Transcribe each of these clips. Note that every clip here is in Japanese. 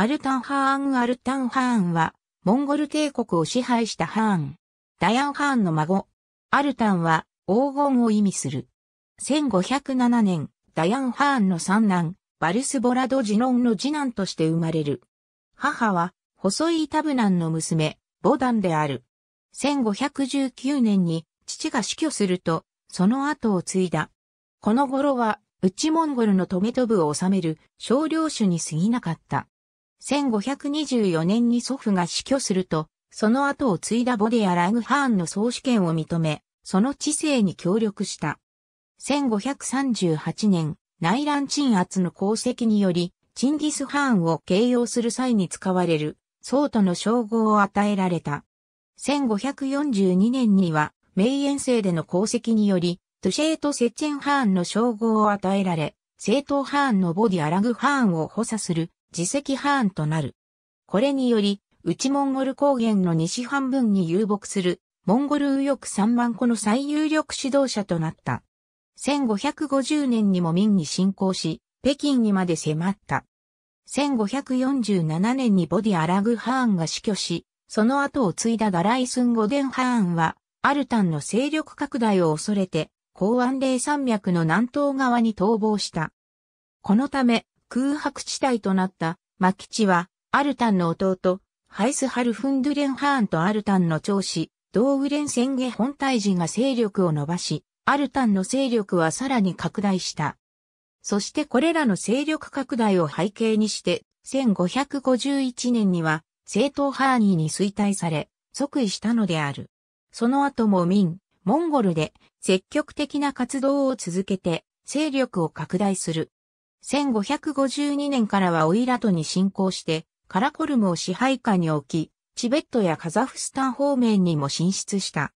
アルタンハーン・アルタンハーンは、モンゴル帝国を支配したハーン。ダヤンハーンの孫。アルタンは、黄金を意味する。1507年、ダヤンハーンの三男、バルスボラド・ジノンの次男として生まれる。母は、細井タブナンの娘、ボダンである。1519年に、父が死去すると、その後を継いだ。この頃は、内モンゴルのトゲト部を治める少量種に過ぎなかった。1524年に祖父が死去すると、その後を継いだボディア・ラグハーンの総主権を認め、その知性に協力した。1538年、内乱鎮圧の功績により、チンギス・ハーンを形容する際に使われる、僧との称号を与えられた。1542年には、名遠征での功績により、トゥシェート・セチェン・ハーンの称号を与えられ、正統ハーンのボディ・アラグ・ハーンを補佐する自責ハーンとなる。これにより、内モンゴル高原の西半分に遊牧する、モンゴル右翼3万個の最有力指導者となった。1550年にも民に侵攻し、北京にまで迫った。1547年にボディ・アラグ・ハーンが死去し、その後を継いだダライスン・ゴデン・ハーンは、アルタンの勢力拡大を恐れて、高安霊山脈の南東側に逃亡した。このため、空白地帯となったマキチは、アルタンの弟、ハイスハルフンドゥレンハーンとアルタンの長子、ドーウレンセンゲ本体人が勢力を伸ばし、アルタンの勢力はさらに拡大した。そしてこれらの勢力拡大を背景にして、1551年には、正統ハーニーに衰退され、即位したのである。その後も民、モンゴルで積極的な活動を続けて、勢力を拡大する。1552年からはオイラトに侵攻して、カラコルムを支配下に置き、チベットやカザフスタン方面にも進出した。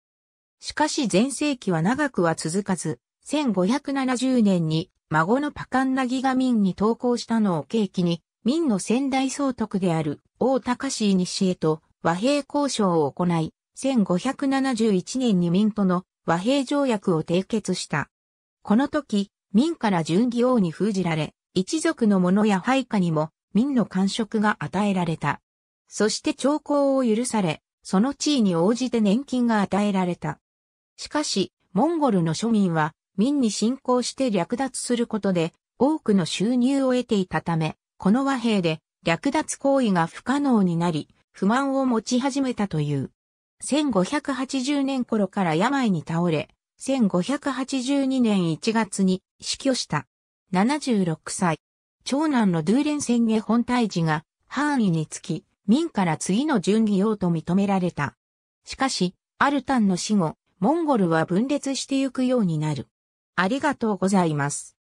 しかし前世紀は長くは続かず、1570年に孫のパカンナギが民に投降したのを契機に、民の先代総督である王高氏西へと和平交渉を行い、1571年に民との和平条約を締結した。この時、民から順義王に封じられ、一族の者や配下にも民の官職が与えられた。そして徴工を許され、その地位に応じて年金が与えられた。しかし、モンゴルの庶民は民に侵攻して略奪することで多くの収入を得ていたため、この和平で略奪行為が不可能になり、不満を持ち始めたという。1580年頃から病に倒れ、1582年1月に死去した。76歳。長男のドゥーレン宣言本大児が範囲につき、民から次の順義用と認められた。しかし、アルタンの死後、モンゴルは分裂してゆくようになる。ありがとうございます。